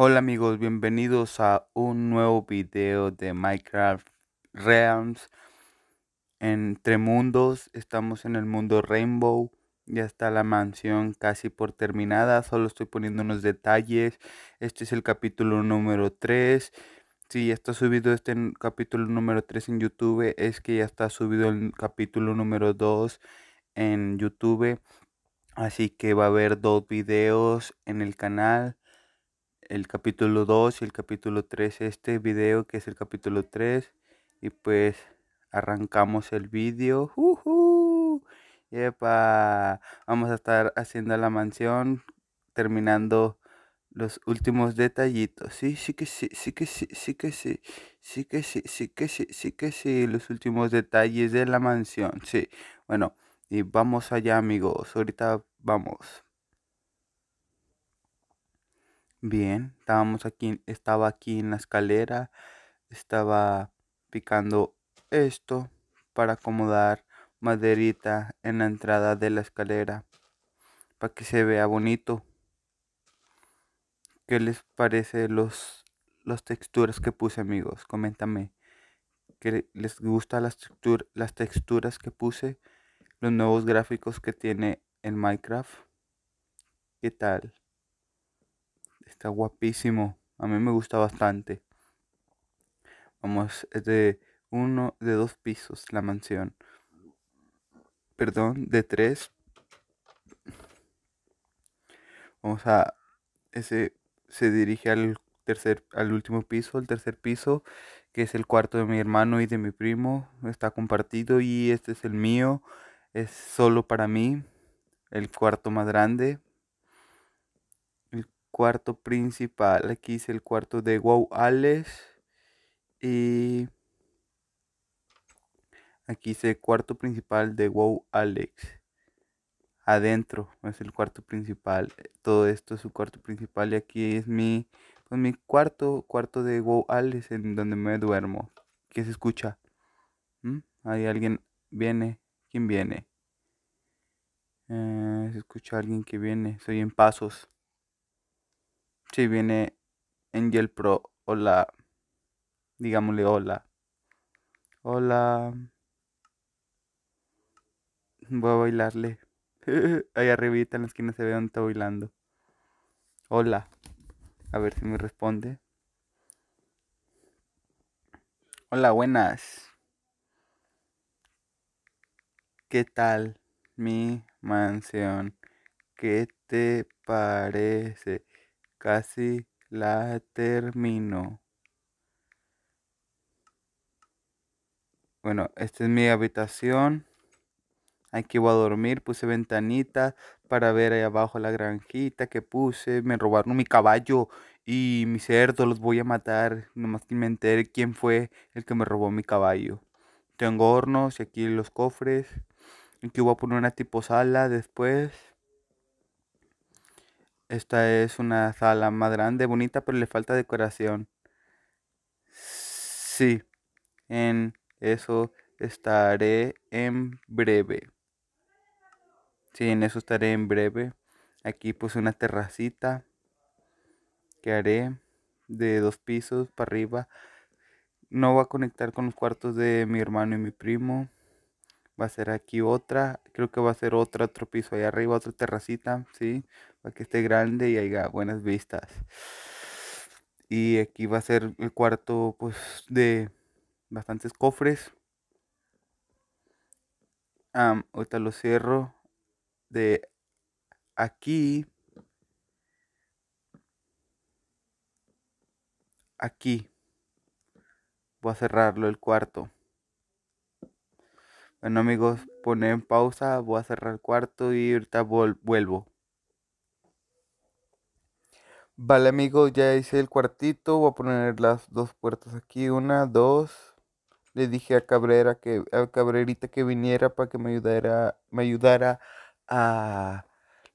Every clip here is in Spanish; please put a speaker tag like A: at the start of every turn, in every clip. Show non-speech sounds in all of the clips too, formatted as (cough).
A: Hola amigos, bienvenidos a un nuevo video de Minecraft Realms Entre mundos, estamos en el mundo Rainbow Ya está la mansión casi por terminada, solo estoy poniendo unos detalles Este es el capítulo número 3 Si ya está subido este capítulo número 3 en YouTube Es que ya está subido el capítulo número 2 en YouTube Así que va a haber dos videos en el canal el capítulo 2 y el capítulo 3, este video que es el capítulo 3. Y pues arrancamos el vídeo Uh Vamos a estar haciendo la mansión, terminando los últimos detallitos. Sí, sí que sí, sí que sí, sí que sí, sí que sí, sí que sí, sí que sí, los últimos detalles de la mansión. Sí, bueno, y vamos allá amigos, ahorita vamos. Bien, estábamos aquí, estaba aquí en la escalera, estaba picando esto para acomodar maderita en la entrada de la escalera para que se vea bonito. ¿Qué les parece los las texturas que puse, amigos? Coméntame. que les gusta las, las texturas que puse? Los nuevos gráficos que tiene el Minecraft. ¿Qué tal? está guapísimo. A mí me gusta bastante. Vamos, es de uno, de dos pisos la mansión. Perdón, de tres. Vamos a. Ese se dirige al tercer, al último piso, el tercer piso, que es el cuarto de mi hermano y de mi primo. Está compartido y este es el mío. Es solo para mí. El cuarto más grande cuarto principal. Aquí es el cuarto de Wow Alex. Y aquí es el cuarto principal de Wow Alex. Adentro es el cuarto principal. Eh, todo esto es su cuarto principal. Y aquí es mi, pues, mi cuarto, cuarto de Wow Alex en donde me duermo. ¿Qué se escucha? ¿Mm? Hay alguien viene. ¿Quién viene? Eh, se escucha alguien que viene. Soy en pasos si viene Angel Pro hola digámosle hola, hola, voy a bailarle. (laughs) Ahí arribita en la esquina se ve donde está bailando. Hola. A ver si me responde. Hola, buenas. ¿Qué tal mi mansión? ¿Qué te parece? Casi la termino. Bueno, esta es mi habitación. Aquí voy a dormir. Puse ventanita para ver ahí abajo la granjita que puse. Me robaron mi caballo y mi cerdo. Los voy a matar. Nomás que me enteré quién fue el que me robó mi caballo. Tengo hornos y aquí los cofres. Aquí voy a poner una tipo sala después. Esta es una sala más grande, bonita, pero le falta decoración. Sí, en eso estaré en breve. Sí, en eso estaré en breve. Aquí puse una terracita que haré de dos pisos para arriba. No va a conectar con los cuartos de mi hermano y mi primo. Va a ser aquí otra. Creo que va a ser otra, otro piso ahí arriba, otra terracita, sí para que esté grande y haya buenas vistas. Y aquí va a ser el cuarto, pues, de bastantes cofres. Um, ahorita lo cierro. De aquí. Aquí. Voy a cerrarlo el cuarto. Bueno amigos, ponen pausa, voy a cerrar el cuarto y ahorita vuelvo. Vale, amigos, ya hice el cuartito. Voy a poner las dos puertas aquí. Una, dos. Le dije a Cabrera que a Cabrerita que viniera para que me ayudara, me ayudara a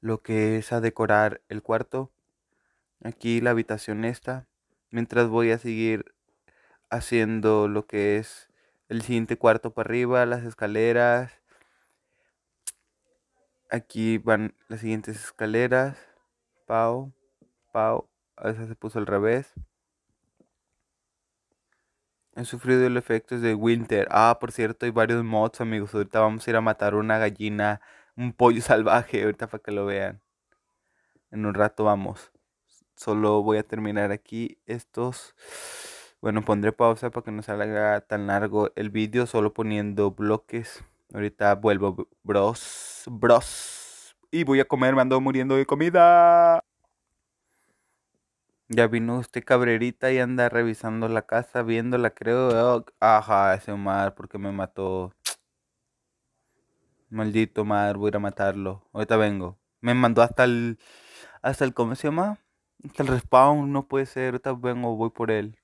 A: lo que es a decorar el cuarto. Aquí la habitación está Mientras voy a seguir haciendo lo que es el siguiente cuarto para arriba, las escaleras. Aquí van las siguientes escaleras. Pau. Pau, a veces se puso al revés. He sufrido el efecto de Winter. Ah, por cierto, hay varios mods, amigos. Ahorita vamos a ir a matar una gallina, un pollo (laughs) salvaje, ahorita para que lo vean. En un rato vamos. Solo voy a terminar aquí estos... Bueno, pondré pausa para que no salga tan largo el vídeo, solo poniendo bloques. Ahorita vuelvo, bros, bros. Y voy a comer, me ando muriendo de comida. Ya vino usted cabrerita y anda revisando la casa, viéndola, creo. Oh, ajá, ese Omar, porque me mató. Maldito Omar, voy a ir a matarlo. Ahorita vengo. Me mandó hasta el. Hasta el, ¿cómo se llama? Hasta el respawn, no puede ser. Ahorita vengo, voy por él.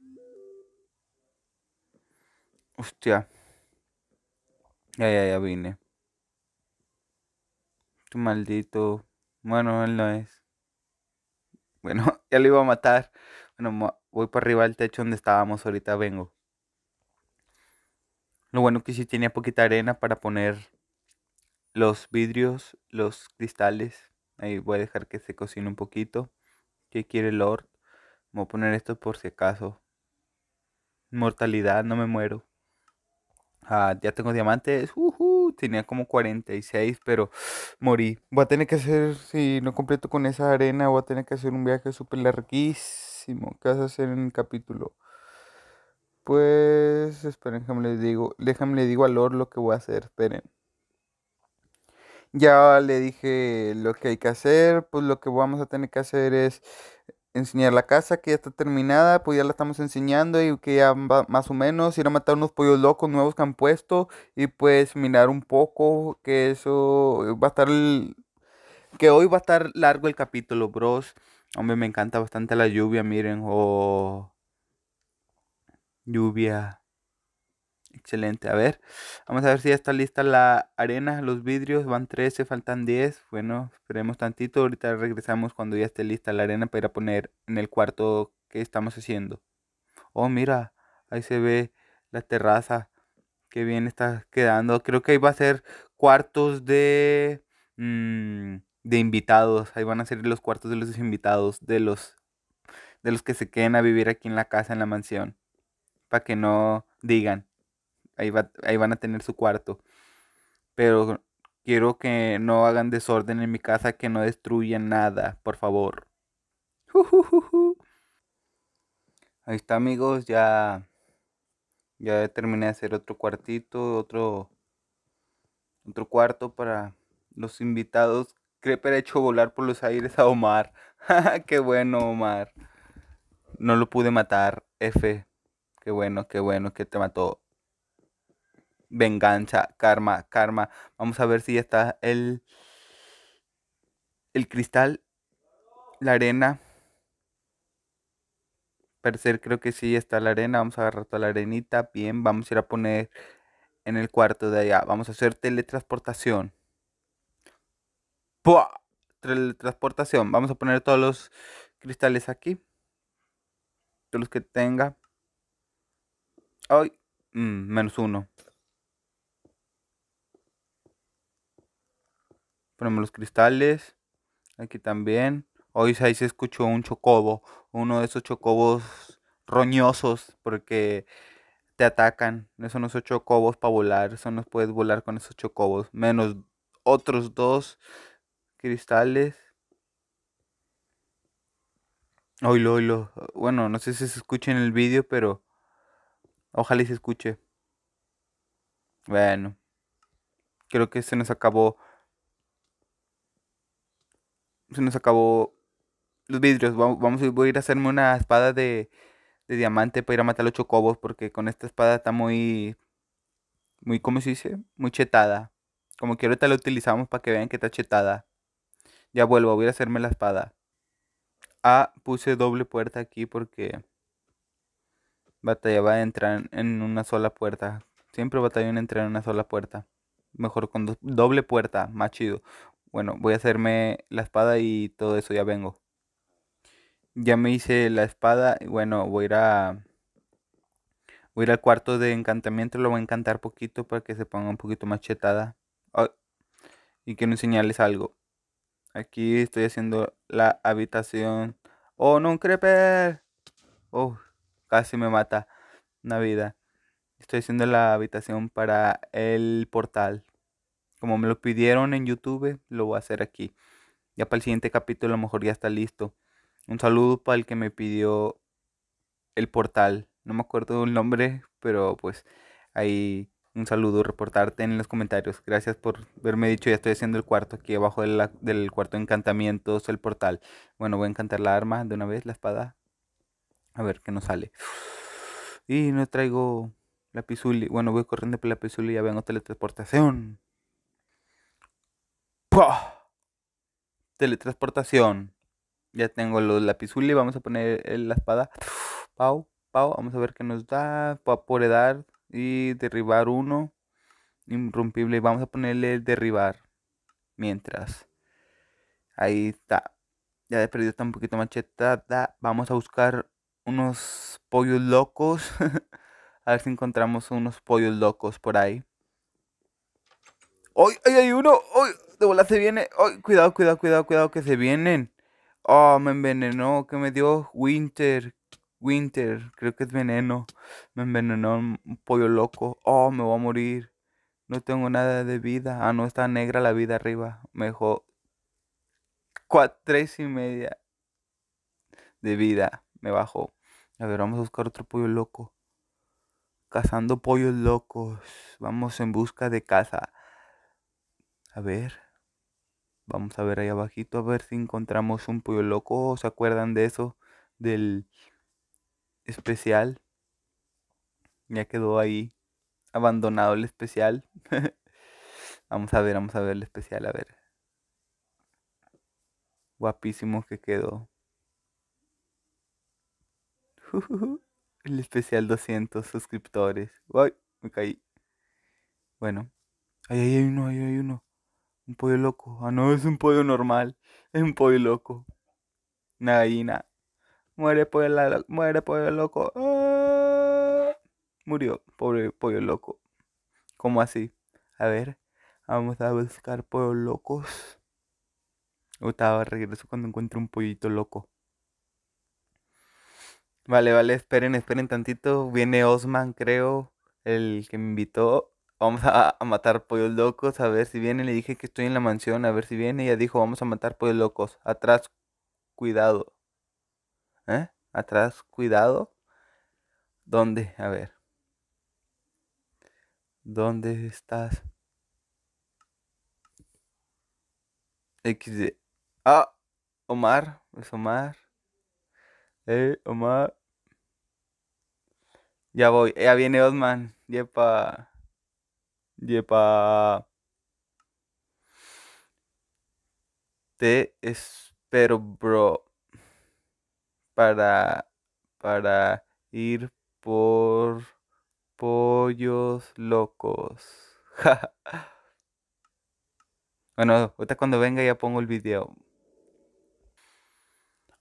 A: Hostia. Ya, ya, ya vine. Maldito. Bueno, él no es. Bueno, (laughs) ya lo iba a matar. Bueno, voy para arriba del techo donde estábamos, ahorita vengo. Lo bueno que sí tenía poquita arena para poner los vidrios, los cristales. Ahí voy a dejar que se cocine un poquito. ¿Qué quiere Lord? Voy a poner esto por si acaso. Mortalidad, no me muero. Ah, ya tengo diamantes. tenía como 46, pero morí. Voy a tener que hacer, si no completo con esa arena, voy a tener que hacer un viaje súper larguísimo. ¿Qué vas a hacer en el capítulo? Pues, esperen, déjame le digo. Déjame le digo a Lord lo que voy a hacer, esperen. Ya le dije lo que hay que hacer. Pues lo que vamos a tener que hacer es enseñar la casa que ya está terminada, pues ya la estamos enseñando y que ya más o menos ir a matar unos pollos locos nuevos que han puesto y pues mirar un poco que eso va a estar, que hoy va a estar largo el capítulo, bros. Hombre, me encanta bastante la lluvia, miren, oh, lluvia. Excelente, a ver. Vamos a ver si ya está lista la arena, los vidrios, van 13, faltan 10. Bueno, esperemos tantito, ahorita regresamos cuando ya esté lista la arena para ir a poner en el cuarto que estamos haciendo. Oh, mira, ahí se ve la terraza. Qué bien está quedando. Creo que ahí va a ser cuartos de mm, de invitados. Ahí van a ser los cuartos de los invitados de los de los que se queden a vivir aquí en la casa en la mansión. Para que no digan ahí, van a tener su cuarto. Pero quiero que no hagan desorden en mi casa, que no destruyan nada, por favor. (laughs) ahí está amigos, ya, ya terminé de hacer otro cuartito, otro, otro cuarto para los invitados. Creper ha hecho volar por los aires a Omar. (laughs) qué bueno, Omar. No lo pude matar. F. Qué bueno, qué bueno que te mató venganza, karma, karma. Vamos a ver si está el, el cristal, la arena. Parecer creo que sí está la arena. Vamos a agarrar toda la arenita. Bien, vamos a ir a poner en el cuarto de allá. Vamos a hacer teletransportación. Teletransportación. Vamos a poner todos los cristales aquí. Todos los que tenga. Ay, mm, menos uno. ponemos los cristales, aquí también. Hoy ahí se escuchó un chocobo, uno de esos chocobos roñosos, porque te atacan. Esos no son chocobos para volar, eso no puedes volar con esos chocobos. Menos otros dos cristales. lo oilo. Bueno, no sé si se escucha en el vídeo, pero ojalá se escuche. Bueno, creo que se nos acabó se nos acabó los vidrios. Vamos, voy a ir a hacerme una espada de, de diamante para ir a matar los chocobos porque con esta espada está muy, muy, ¿cómo se dice? Muy chetada. Como que ahorita la utilizamos para que vean que está chetada. Ya vuelvo, voy a hacerme la espada. Ah, puse doble puerta aquí porque Batalla va a entrar en una sola puerta. Siempre batalla en entrar en una sola puerta. Mejor con doble puerta, más chido. Bueno, voy a hacerme la espada y todo eso, ya vengo. Ya me hice la espada y bueno, voy a ir Voy al cuarto de encantamiento, lo voy a encantar poquito para que se ponga un poquito más chetada. Oh, y quiero enseñarles algo. Aquí estoy haciendo la habitación. ¡Oh, no, un creeper! ¡Oh, casi me mata! vida Estoy haciendo la habitación para el portal. Como me lo pidieron en YouTube, lo voy a hacer aquí. Ya para el siguiente capítulo a lo mejor ya está listo. Un saludo para el que me pidió el portal. No me acuerdo el nombre, pero pues ahí un saludo, reportarte en los comentarios. Gracias por verme dicho, ya estoy haciendo el cuarto aquí abajo del cuarto de encantamientos, el portal. Bueno, voy a encantar la arma de una vez, la espada. A ver qué nos sale. Y no traigo la pizuli. Bueno, voy corriendo por la pizuli y ya vengo teletransportación. Teletransportación. Ya tengo los y Vamos a poner eh, la espada. Pau, pau. Vamos a ver qué nos da. Dar y derribar uno. Irrumpible. Vamos a ponerle derribar. Mientras. Ahí está. Ya he perdido está un poquito machetada. Vamos a buscar unos pollos locos. (laughs) a ver si encontramos unos pollos locos por ahí. ¡Ay, hay uno! ¡Ay! se viene. Oh, cuidado, cuidado, cuidado, cuidado, que se vienen. Oh, me envenenó, que me dio Winter. Winter, creo que es veneno. Me envenenó un pollo loco. Oh, me voy a morir. No tengo nada de vida. Ah, no, está negra la vida arriba. Mejor. Cuatro, tres y media de vida. Me bajó. A ver, vamos a buscar otro pollo loco. Cazando pollos locos. Vamos en busca de caza. A ver. Vamos a ver ahí abajito a ver si encontramos un pollo loco. ¿Se acuerdan de eso? Del especial. Ya quedó ahí abandonado el especial. (laughs) vamos a ver, vamos a ver el especial, a ver. Guapísimo que quedó. (laughs) el especial 200 suscriptores. Uy, me caí. Bueno. Ahí, ahí hay uno, ahí hay uno. Un pollo loco. Ah, no, es un pollo normal. Es un pollo loco. Una gallina. Muere pollo, muere pollo loco. Ah, murió, pobre pollo loco. ¿Cómo así? A ver, vamos a buscar pollos locos. Estaba regreso cuando encuentre un pollito loco. Vale, vale, esperen, esperen tantito. Viene Osman, creo, el que me invitó vamos a, matar pollos locos, a ver si viene. Le dije que estoy en la mansión, a ver si viene. Ella dijo, vamos a matar pollos locos. Atrás, cuidado. ¿Eh? Atrás, cuidado. ¿Dónde? A ver. ¿Dónde estás? XD. Ah, Omar. Es Omar. Eh, Omar. Ya voy. Ya viene Osman. Yepa pa te espero bro para para ir por pollos locos (laughs) bueno ahorita cuando venga ya pongo el video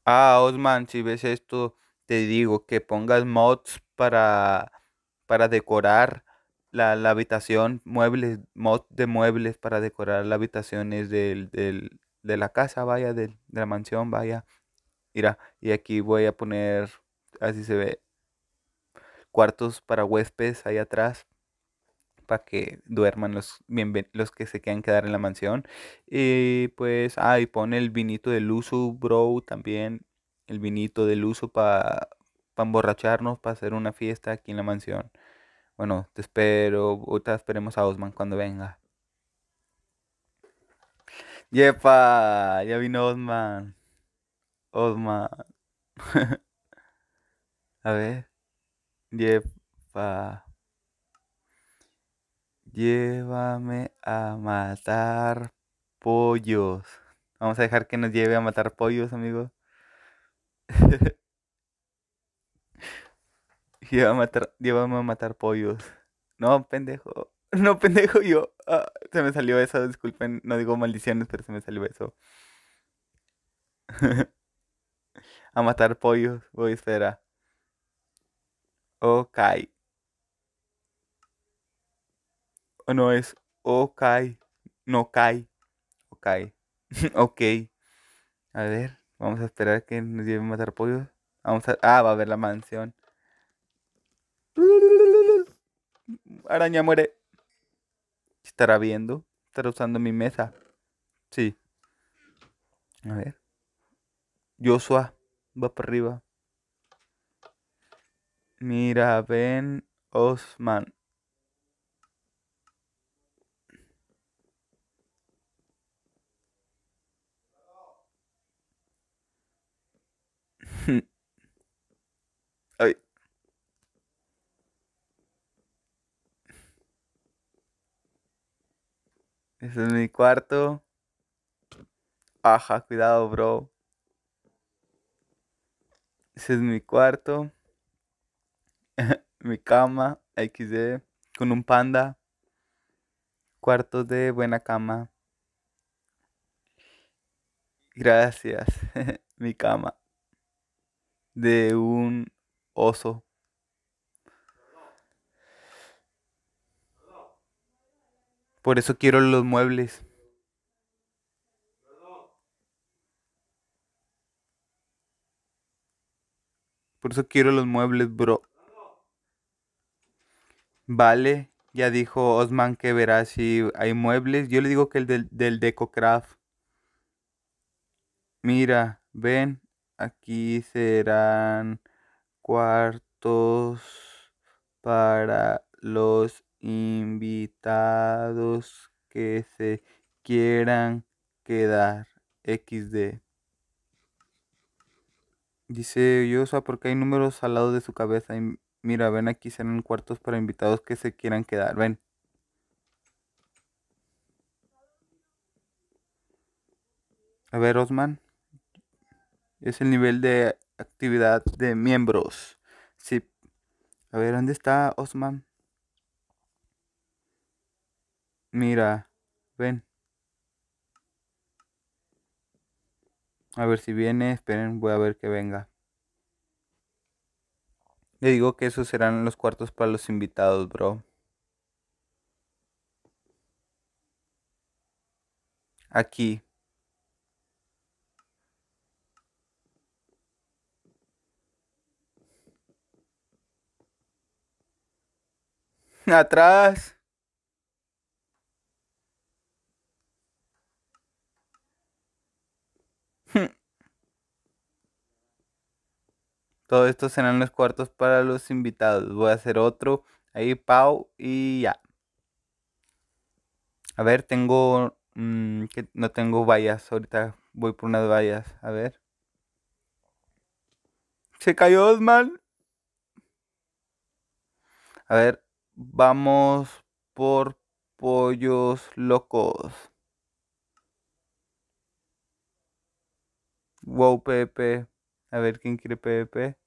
A: ah Osman si ves esto te digo que pongas mods para para decorar la, habitación, muebles, mod de muebles para decorar las habitaciones del, de la casa, vaya, de, la mansión, vaya. Mira, y aquí voy a poner, así se ve, cuartos para huéspedes ahí atrás para que duerman los, los que se quieran quedar en la mansión. Y pues, ah, pone el vinito del uso, bro, también. El vinito del uso para emborracharnos, para hacer una fiesta aquí en la mansión. Bueno, te espero, ahorita esperemos a Osman cuando venga. Yepa, ya vino Osman. Osman. (laughs) a ver. Yepa. Llévame a matar pollos. Vamos a dejar que nos lleve a matar pollos, amigos. (laughs) (laughs) a matar, llévame a matar pollos. No, pendejo. (laughs) No, pendejo, yo. Ah, se me salió eso, disculpen. No digo maldiciones, pero se me salió eso. (laughs) a matar pollos. Voy, esperar Ok. O oh, no es ok. No cae. Ok. ok. A ver, vamos a esperar que nos lleven a matar pollos. Vamos Ah, va a ver la mansión. Araña muere. ¿Estará viendo? ¿Estará usando mi mesa? Sí. A ver. Joshua va para arriba. Mira, Ben Osman. (laughs) Ese es mi cuarto. Ajá, cuidado, bro. Ese es mi cuarto. (laughs) mi cama XD con un panda. Cuarto de buena cama. Gracias. (laughs) mi cama. De un oso. Por eso quiero los muebles. Por eso quiero los muebles, bro. Vale, ya dijo Osman que verá si hay muebles. Yo le digo que el del, del DecoCraft. Mira, ven, aquí serán cuartos para los invitados que se quieran quedar. XD. Dice Yosa, porque hay números al lado de su cabeza. mira, ven aquí, serán cuartos para invitados que se quieran quedar. Ven. A ver, Osman. Es el nivel de actividad de miembros. Sí. A ver, ¿dónde está Osman? Mira, ven. A ver si viene, esperen, voy a ver que venga. Le digo que esos serán los cuartos para los invitados, bro. Aquí. (laughs) Atrás. Todo esto serán los cuartos para los invitados. Voy a hacer otro. Ahí, Pau, y ya. A ver, tengo... Mm, que no tengo vallas. Ahorita voy por unas vallas. A ver. Se cayó Osman. A ver, vamos por pollos locos. Wow, Pepe. A ver quién quiere PvP.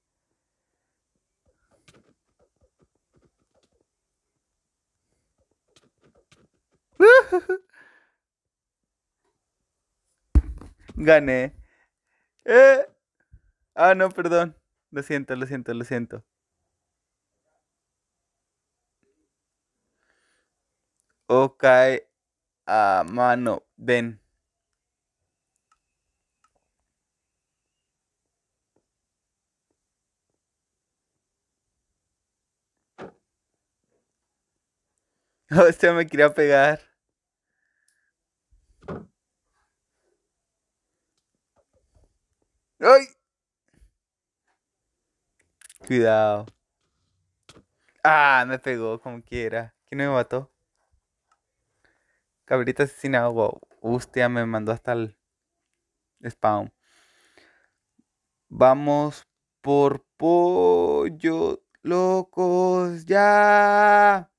A: (laughs) Gané. Eh. Ah, no, perdón. Lo siento, lo siento, lo siento. Ok. A mano, ven. (laughs) Hostia, me quería pegar. Cuidado. Ah, me pegó como quiera. ¿Quién me mató? Cabrita asesinado. Wow. me mandó hasta el spawn. Vamos por pollo locos ya.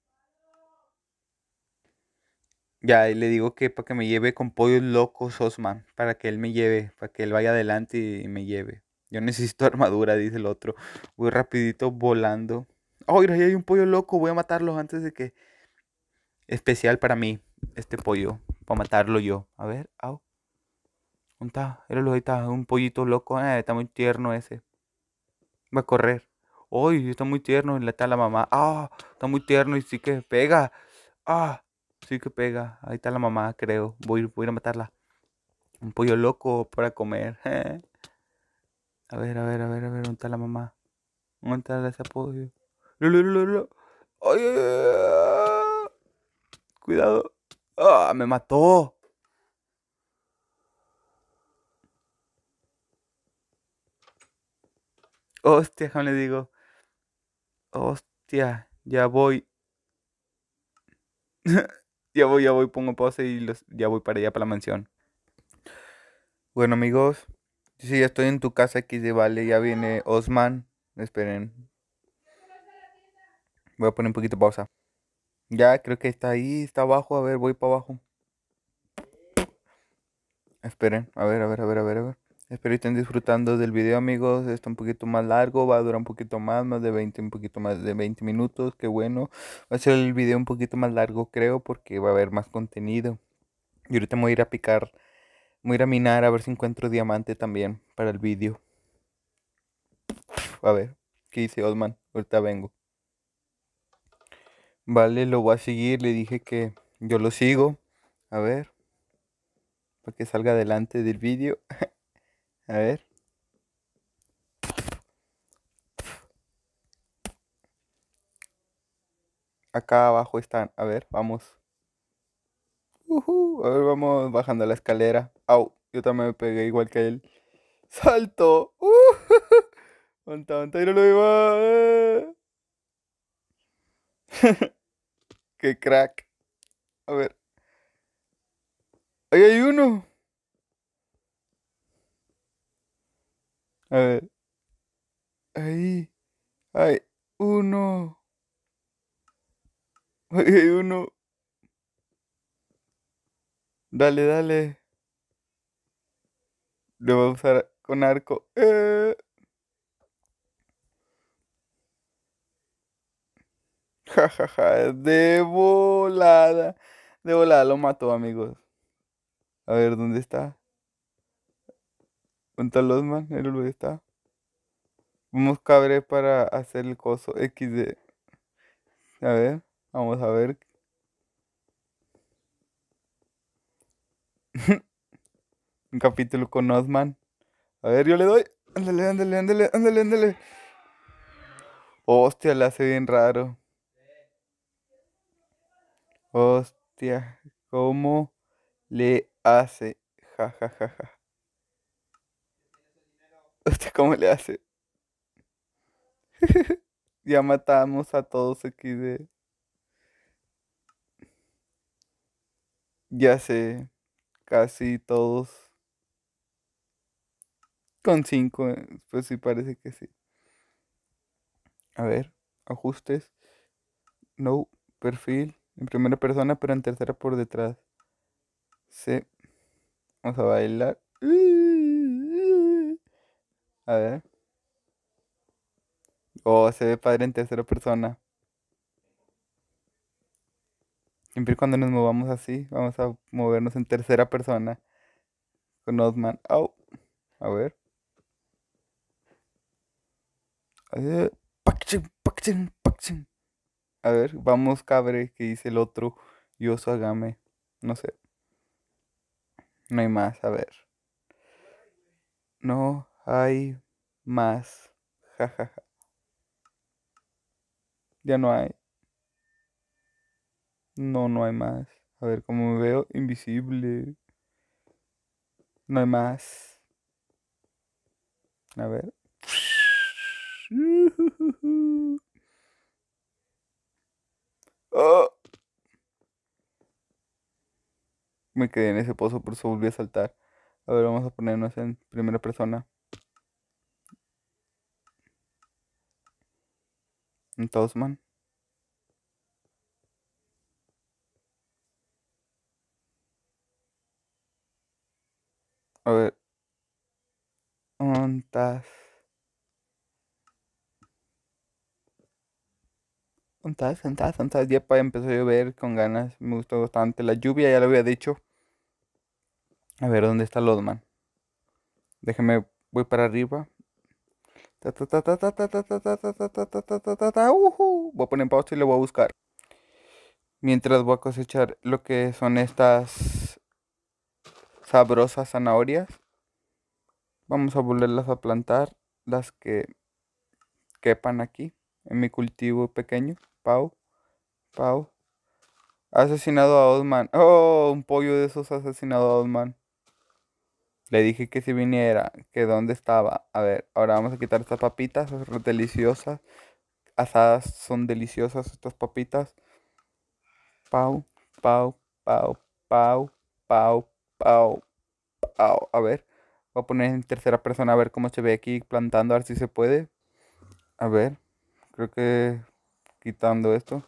A: Ya, le digo que para que me lleve con pollos locos Osman, para que él me lleve, para que él vaya adelante y me lleve. Yo necesito (laughs) armadura, dice el otro. Voy rapidito volando. ¡Ay, mira, ahí hay un pollo loco. Voy a matarlo antes de que... Especial para mí, este pollo. Para matarlo yo. A ver, au. ¿Dónde está? Un pollito loco. Ah, está muy tierno ese. Va a correr. Uy, está muy tierno. Y está la mamá. Ah, está muy tierno y sí que pega. Ah, sí que pega. Ahí está la mamá, creo. Voy, voy a matarla. Un pollo loco para comer. (laughs) A ver, a ver, a ver, a ver, ¿dónde está la mamá? ¿Dónde está apoyo? Cuidado. ¡Ah, me mató! Hostia, ¿cómo le digo? Hostia, ya voy. (laughs) ya voy, ya voy, pongo pausa y ya voy para allá, para la mansión. Bueno, amigos. Sí, ya estoy en tu casa aquí Vale, ya viene Osman. Esperen. Voy a poner un poquito de pausa. Ya, creo que está ahí, está abajo. A ver, voy para abajo. Esperen, a ver, a ver, a ver, a ver, a ver. Espero estén disfrutando del video, amigos. Está un poquito más largo, va a durar un poquito más, más de 20, un poquito más de 20 minutos. Qué bueno. Va a ser el video un poquito más largo, creo, porque va a haber más contenido. Y ahorita me voy a ir a picar Voy a ir a minar a ver si encuentro diamante también para el vídeo. A ver, ¿qué dice Osman? Ahorita vengo. Vale, lo voy a seguir. Le dije que yo lo sigo. A ver. Para que salga adelante del vídeo. (laughs) a ver. Acá abajo están. A ver, vamos. A ver, vamos bajando la escalera. Au, yo también me pegué igual que él. (laughs) Salto. Uh Aguanta, Monta, y no lo iba. Qué crack. A ver. Ahí hay uno. A ver. Ahí hay uno. (laughs) Ahí hay uno. Dale, dale. Le voy a usar con arco. Eh. (laughs) Ja, ja, ja. De volada. De volada lo mató, amigos. A ver, ¿dónde está? ¿Dónde man, el ¿Dónde está? Vamos cabre para hacer el coso XD. A ver, vamos a ver. (laughs) Un capítulo con Osman. A ver, yo le doy. Ándale, ándale, ándale, ándale, ándale. Hostia, le hace bien raro. Hostia, ¿cómo le hace? Ja, ja, ja, ja. Hostia, ¿cómo le hace? (laughs) ya matamos a todos aquí de... Ya sé casi todos. Con 5, eh, pues sí parece que sí. A ver, ajustes. No, perfil. En primera persona, pero en tercera por detrás. Sí. Vamos a bailar. A ver. Oh, se ve padre en tercera persona. Siempre cuando nos movamos así, vamos a movernos en tercera persona. Con Osman. Oh. A ver. Eh, a ver, vamos cabre, que dice el otro. Yo agame. No sé. No hay más, a ver. No hay más. Ja, ja, ja. Ya no hay. No, no hay más. A ver, cómo me veo, invisible. No hay más. A ver. (laughs) Oh. Me quedé en ese pozo, por eso volví a saltar. A ver, vamos a ponernos en primera persona. En Tosman. A ver. ¿Ontas? ¿Ontas? ¿Ontas? ¿Ontas? Ya empezó a llover con ganas. Me gustó bastante la lluvia, ya lo había dicho. A ver, ¿dónde está Lodman? Déjeme, voy para arriba. Voy a poner pausa y lo voy a buscar. Mientras voy a cosechar lo que son estas sabrosas zanahorias. Vamos a volverlas a plantar, las que quepan aquí, en mi cultivo pequeño. Pau, Pau. Asesinado a Osman. Oh, un pollo de esos asesinado a Osman. Le dije que si viniera, que dónde estaba. A ver, ahora vamos a quitar estas papitas, son deliciosas. Asadas son deliciosas estas papitas. Pau, pau, pau, pau, pau, a ver, voy a poner en tercera persona a ver cómo se ve aquí plantando, a ver si se puede. A ver, creo que quitando esto.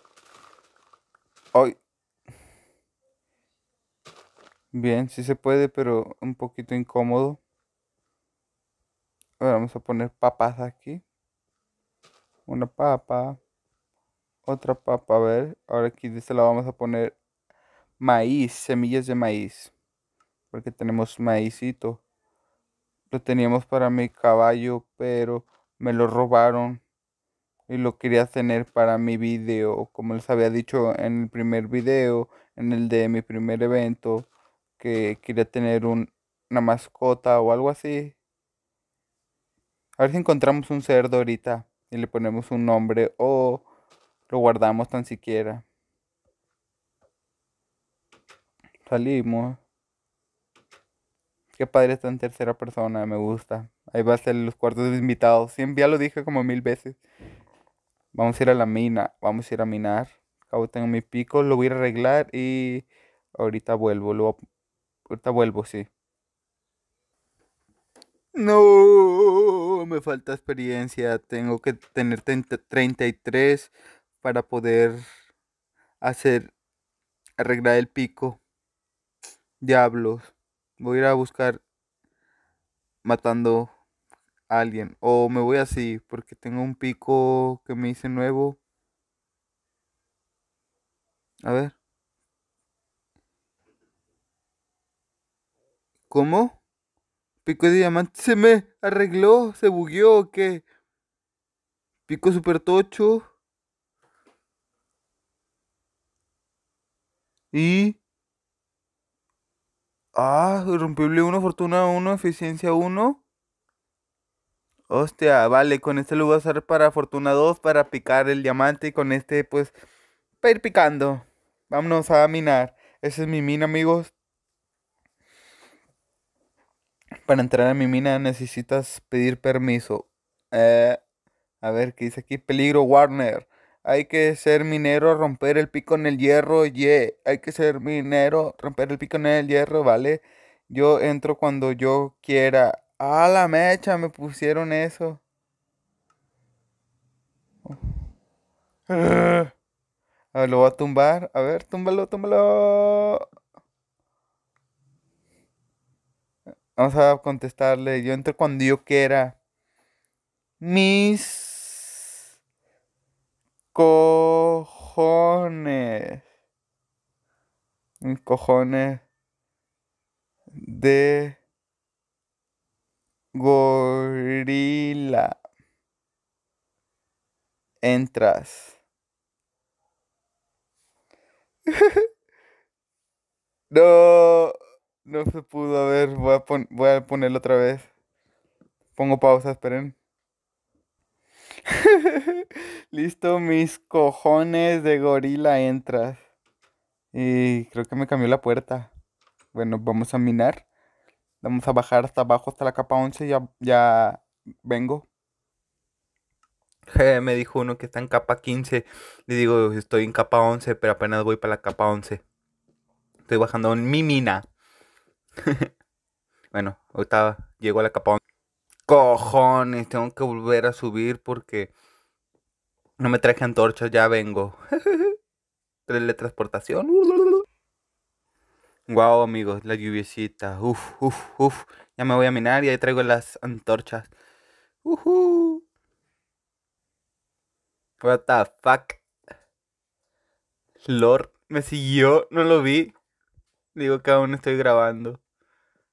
A: Bien, sí se puede, pero un poquito incómodo. Ahora vamos a poner papas aquí. Una papa. Otra papa, a ver. Ahora aquí de este lado vamos a poner maíz, semillas de maíz porque tenemos maicito. Lo teníamos para mi caballo, pero me lo robaron y lo quería tener para mi video, como les había dicho en el primer video, en el de mi primer evento, que quería tener una mascota o algo así. A ver si encontramos un cerdo ahorita y le ponemos un nombre o lo guardamos tan siquiera. Salimos. Qué padre está en tercera persona, me gusta. Ahí va a ser los cuartos de invitados. Siempre ya lo dije como mil veces. Vamos a ir a la mina, vamos a ir a minar. Acabo tengo mi pico, lo voy a arreglar y ahorita vuelvo. Ahorita vuelvo, sí. No, me falta experiencia. Tengo que tener 33 para poder hacer arreglar el pico. Diablos voy a ir a buscar matando a alguien. O me voy así porque tengo un pico que me hice nuevo. A ver. ¿Cómo? Pico de diamante se me arregló, se bugueó o qué. Pico super tocho. Y Ah, irrompible 1, fortuna 1, eficiencia 1. Hostia, vale, con este lo voy a usar para fortuna 2, para picar el diamante. Y con este, pues, para ir picando. Vámonos a minar. Esa es mi mina, amigos. Para entrar a mi mina necesitas pedir permiso. Eh, a ver, ¿qué dice aquí? Peligro Warner. Hay que ser minero, romper el pico en el hierro, yeah. Hay que ser minero, romper el pico en el hierro, ¿vale? Yo entro cuando yo quiera. A la mecha me pusieron eso. A ver, lo voy a tumbar. A ver, túmbalo, túmbalo. Vamos a contestarle. Yo entro cuando yo quiera. Mis cojones. Cojones de gorila. Entras. (laughs) no, no se pudo. A ver, voy a, pon voy a ponerlo otra vez. Pongo pausa, esperen. (laughs) Listo, mis cojones de gorila entras. Y creo que me cambió la puerta. Bueno, vamos a minar. Vamos a bajar hasta abajo, hasta la capa 11. Ya, ya vengo. me dijo uno que está en capa 15. Le digo, estoy en capa 11, pero apenas voy para la capa 11. Estoy bajando en mi mina. (laughs) bueno, ahorita llego a la capa 11 cojones, tengo que volver a subir porque no me traje antorchas, ya vengo. (laughs) Teletransportación. Wow, amigos, la lluviacita. Uf, uf, uf. Ya me voy a minar y ahí traigo las antorchas. Uh What the fuck. Lord, me siguió, no lo vi. Digo que aún estoy grabando.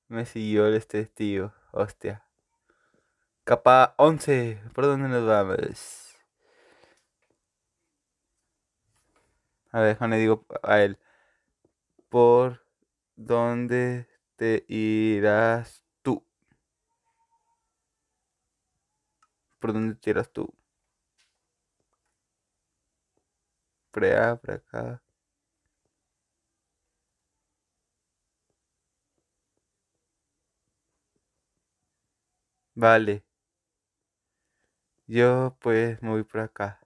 A: Me siguió este tío. Hostia. Capa 11. ¿Por dónde nos vamos? A ver, le digo a él. ¿Por dónde te irás tú? ¿Por dónde te irás tú? pre para acá. Vale. Yo pues me voy por acá.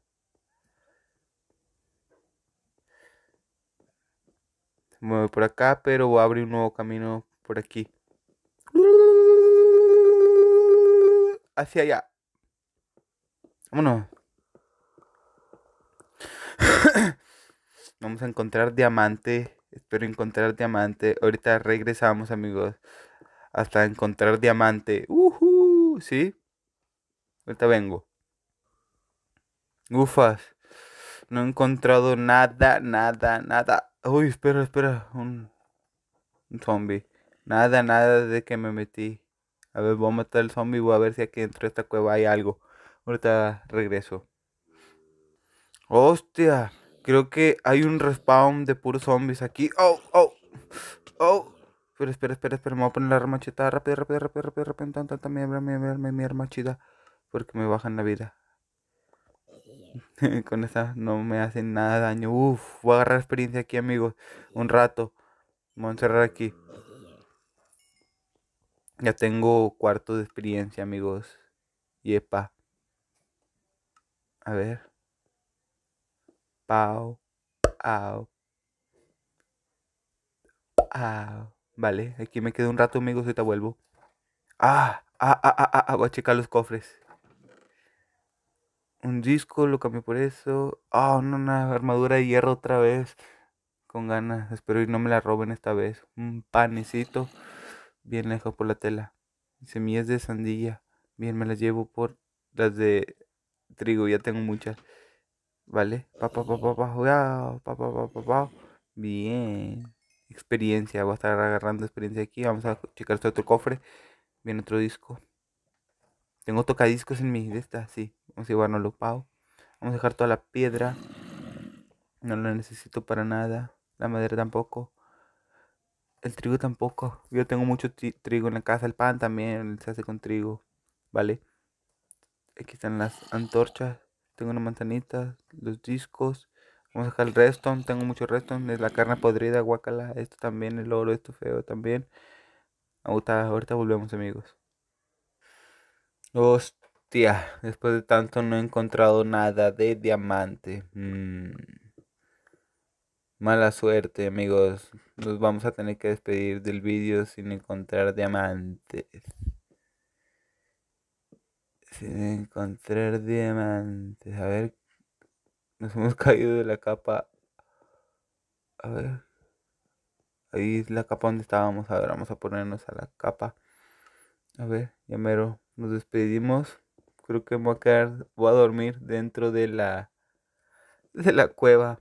A: Me voy por acá, pero voy a abrir un nuevo camino por aquí. Hacia allá. Vámonos. (coughs) Vamos a encontrar diamante. Espero encontrar diamante. Ahorita regresamos, amigos. Hasta encontrar diamante. ¿Sí? Ahorita vengo. Ufas. No he encontrado nada, nada, nada. Uy, espera, espera. Un, zombie. Nada, nada de que me metí. A ver, voy a matar al zombie. Voy a ver si aquí dentro de esta cueva hay algo. Ahorita regreso. Hostia. Creo que hay un respawn de puros zombies aquí. Oh, oh. Oh. Pero espera, espera, espera. Me voy a poner la arma chita. Rápido, rápido, rápido, rápido, rápido. Tanta, mi mi arma chida. Porque me bajan la vida con esta no me hacen nada daño. Uf, voy a agarrar experiencia aquí, amigos. Un rato. Voy a encerrar aquí. Ya tengo cuarto de experiencia, amigos. Yepa. A ver. Pau. Pau. Vale, aquí me quedo un rato, amigos, y te vuelvo. Ah, ah, ah, ah, ah, voy a checar los cofres un disco, lo cambié por eso. Ah, no, una armadura de hierro otra vez. Con ganas, espero y no me la roben esta vez. Un panecito, bien lejos por la tela. Semillas de sandilla, bien me las llevo por las de trigo, ya tengo muchas. ¿Vale? Pa, Pa, pa, pa, pa, pa. Bien. Experiencia, voy a estar agarrando experiencia aquí. Vamos a checar este otro cofre. Viene otro disco. Tengo tocadiscos en mi de esta, sí. Vamos a llevarnos los pago Vamos a dejar toda la piedra. No la necesito para nada. La madera tampoco. El trigo tampoco. Yo tengo mucho trigo en la casa. El pan también se hace con trigo. ¿Vale? Aquí están las antorchas. Tengo una manzanita. Los discos. Vamos a dejar el resto Tengo mucho resto Es la carne podrida, guacala. Esto también. El oro, esto feo también. Ahorita, ahorita volvemos amigos. Los después de tanto no he encontrado nada de diamante. Mm. Mala suerte, amigos. Nos vamos a tener que despedir del vídeo sin encontrar diamantes. Sin encontrar diamantes. A ver. Nos hemos (laughs) caído de la capa. A ver. Ahí es la capa donde estábamos. A ver, vamos a ponernos a la capa. A ver, ya Nos despedimos. Creo que voy a, quedar, voy a dormir dentro de la, (laughs) de la cueva.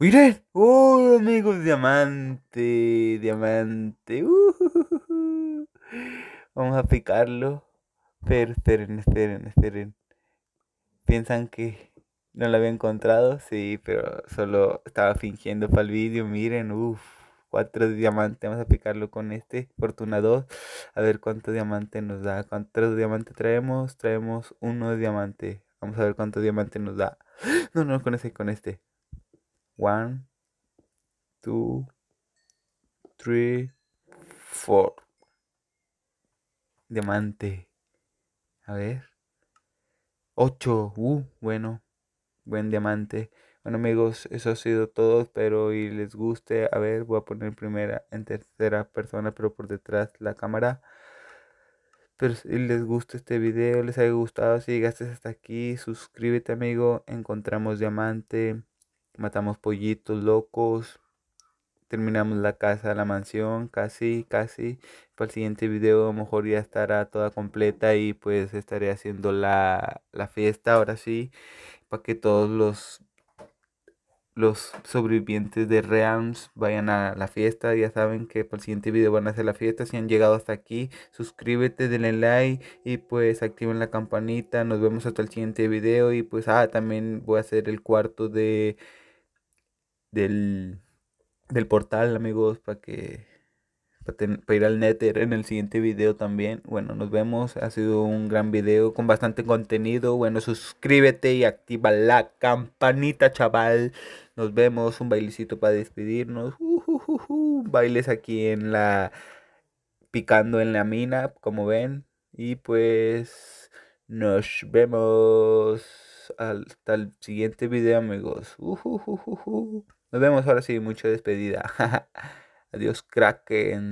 A: ¡Miren! ¡Oh, amigos! ¡Diamante! ¡Diamante! ¡Uh! (laughs) Vamos a picarlo. Pero esperen, esperen, esperen. Piensan que no lo había encontrado. Sí, pero solo estaba fingiendo para el vídeo. Miren, uff cuatro diamante, Vamos a picarlo con este, fortuna 2. A ver cuánto diamante nos da. ¿Cuántos diamantes traemos? Traemos uno de diamante. Vamos a ver cuánto diamante nos da. (gasps) No, no, con este, con este. One, two, three, four. Diamante. A ver. 8. Uh, bueno. Buen diamante. Bueno amigos, eso ha sido todo, espero y les guste. A ver, voy a poner primera en tercera persona, pero por detrás la cámara. Pero si les gusta este video, les haya gustado, si llegaste hasta aquí, suscríbete amigo. Encontramos diamante, matamos pollitos locos, terminamos la casa, la mansión, casi, casi. Para el siguiente video a lo mejor ya estará toda completa y pues estaré haciendo la fiesta ahora sí, para que todos los los sobrevivientes de Reams vayan a la fiesta. Ya saben que para el siguiente video van a hacer la fiesta. Si han llegado hasta aquí, suscríbete, denle like y pues activen la campanita. Nos vemos hasta el siguiente video. Y pues, ah, también voy a hacer el cuarto de del, del portal, amigos, para que para ir al Nether en el siguiente video también. Bueno, nos vemos. Ha sido un gran video con bastante contenido. Bueno, suscríbete y activa la campanita, chaval. Nos vemos. Un bailecito para despedirnos. Uh, uh, uh, Bailes aquí en la... Picando en la mina, como ven. Y pues... Nos vemos hasta el siguiente video, amigos. Nos vemos ahora sí, mucha despedida. (laughs) Adiós, Kraken.